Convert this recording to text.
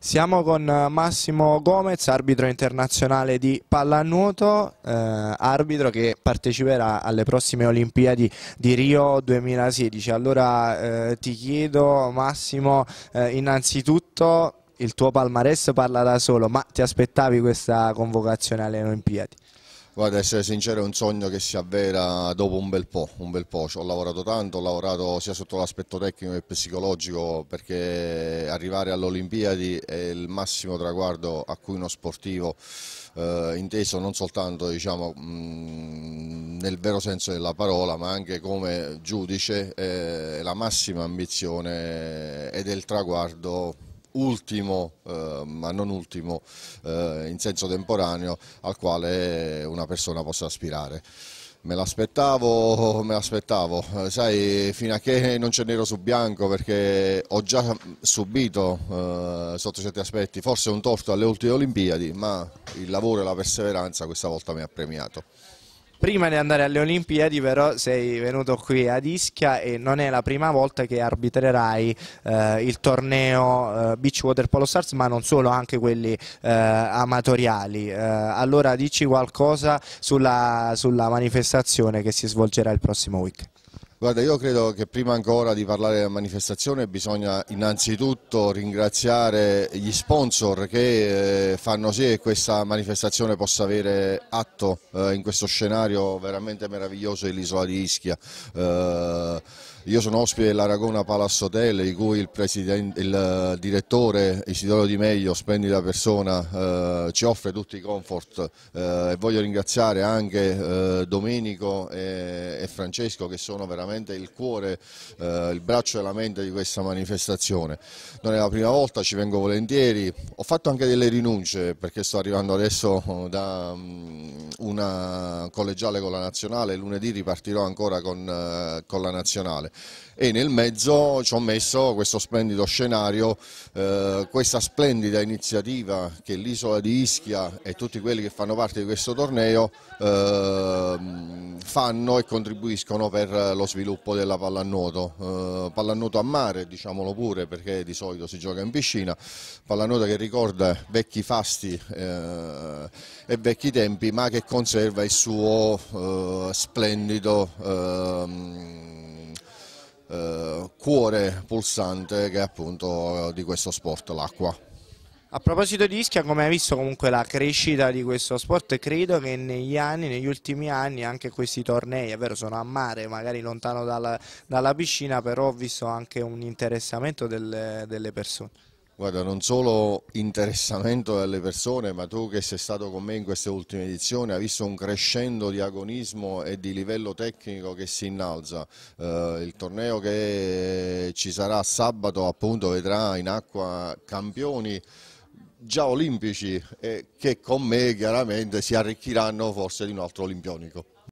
Siamo con eh, Massimo Gomez, arbitro internazionale di pallanuoto, eh, arbitro che parteciperà alle prossime Olimpiadi di Rio 2016. Allora eh, ti chiedo Massimo, eh, innanzitutto il tuo palmarès parla da solo, ma ti aspettavi questa convocazione alle Olimpiadi? Guarda, essere sincero è un sogno che si avvera dopo un bel po', un bel po'. Cioè, ho lavorato tanto, ho lavorato sia sotto l'aspetto tecnico che psicologico perché arrivare alle Olimpiadi è il massimo traguardo a cui uno sportivo eh, inteso non soltanto diciamo, mh, mm, nel vero senso della parola ma anche come giudice eh, è la massima ambizione ed è il traguardo ultimo, eh, ma non ultimo eh, in senso temporaneo, al quale una persona possa aspirare. Me l'aspettavo, me l'aspettavo, eh, sai, fino a che non c'è nero su bianco perché ho già subito eh, sotto certi aspetti forse un torto alle ultime Olimpiadi, ma il lavoro e la perseveranza questa volta mi ha premiato. Prima di andare alle Olimpiadi però sei venuto qui ad Ischia e non è la prima volta che arbitrerai eh, il torneo eh, Beach Water Polo Stars ma non solo, anche quelli eh, amatoriali. Eh, allora dici qualcosa sulla, sulla manifestazione che si svolgerà il prossimo weekend. Guarda, io credo che prima ancora di parlare della manifestazione bisogna innanzitutto ringraziare gli sponsor che eh, fanno sì che questa manifestazione possa avere atto eh, in questo scenario veramente meraviglioso dell'isola di Ischia. Eh, io sono ospite dell'Aragona Palace Hotel, di cui il, il eh, direttore Isidoro Di Meglio, splendida persona, eh, ci offre tutti i comfort eh, e voglio ringraziare anche eh, Domenico e, e, Francesco che sono veramente il cuore, eh, il braccio e la mente di questa manifestazione. Non è la prima volta, ci vengo volentieri, ho fatto anche delle rinunce perché sto arrivando adesso eh, da um, una collegiale con la nazionale, lunedì ripartirò ancora con, con la nazionale e nel mezzo ci ho messo questo splendido scenario, eh, questa splendida iniziativa che l'isola di Ischia e tutti quelli che fanno parte di questo torneo eh, fanno e contribuiscono per lo sviluppo della pallanuoto, eh, pallanuoto a mare diciamolo pure perché di solito si gioca in piscina, pallanuoto che ricorda vecchi fasti eh, e vecchi tempi ma che conserva il suo eh, splendido ehm, eh, cuore pulsante che è appunto eh, di questo sport, l'acqua. A proposito di Ischia, come hai visto comunque la crescita di questo sport, credo che negli anni, negli ultimi anni anche questi tornei, è vero sono a mare, magari lontano dalla, dalla piscina, però ho visto anche un interessamento del, delle persone. Guarda, non solo interessamento delle persone, ma tu che sei stato con me in queste ultime edizioni, hai visto un crescendo di agonismo e di livello tecnico che si innalza. Eh, il torneo che ci sarà sabato appunto vedrà in acqua campioni già olimpici eh, che con me chiaramente si arricchiranno forse di un altro olimpionico.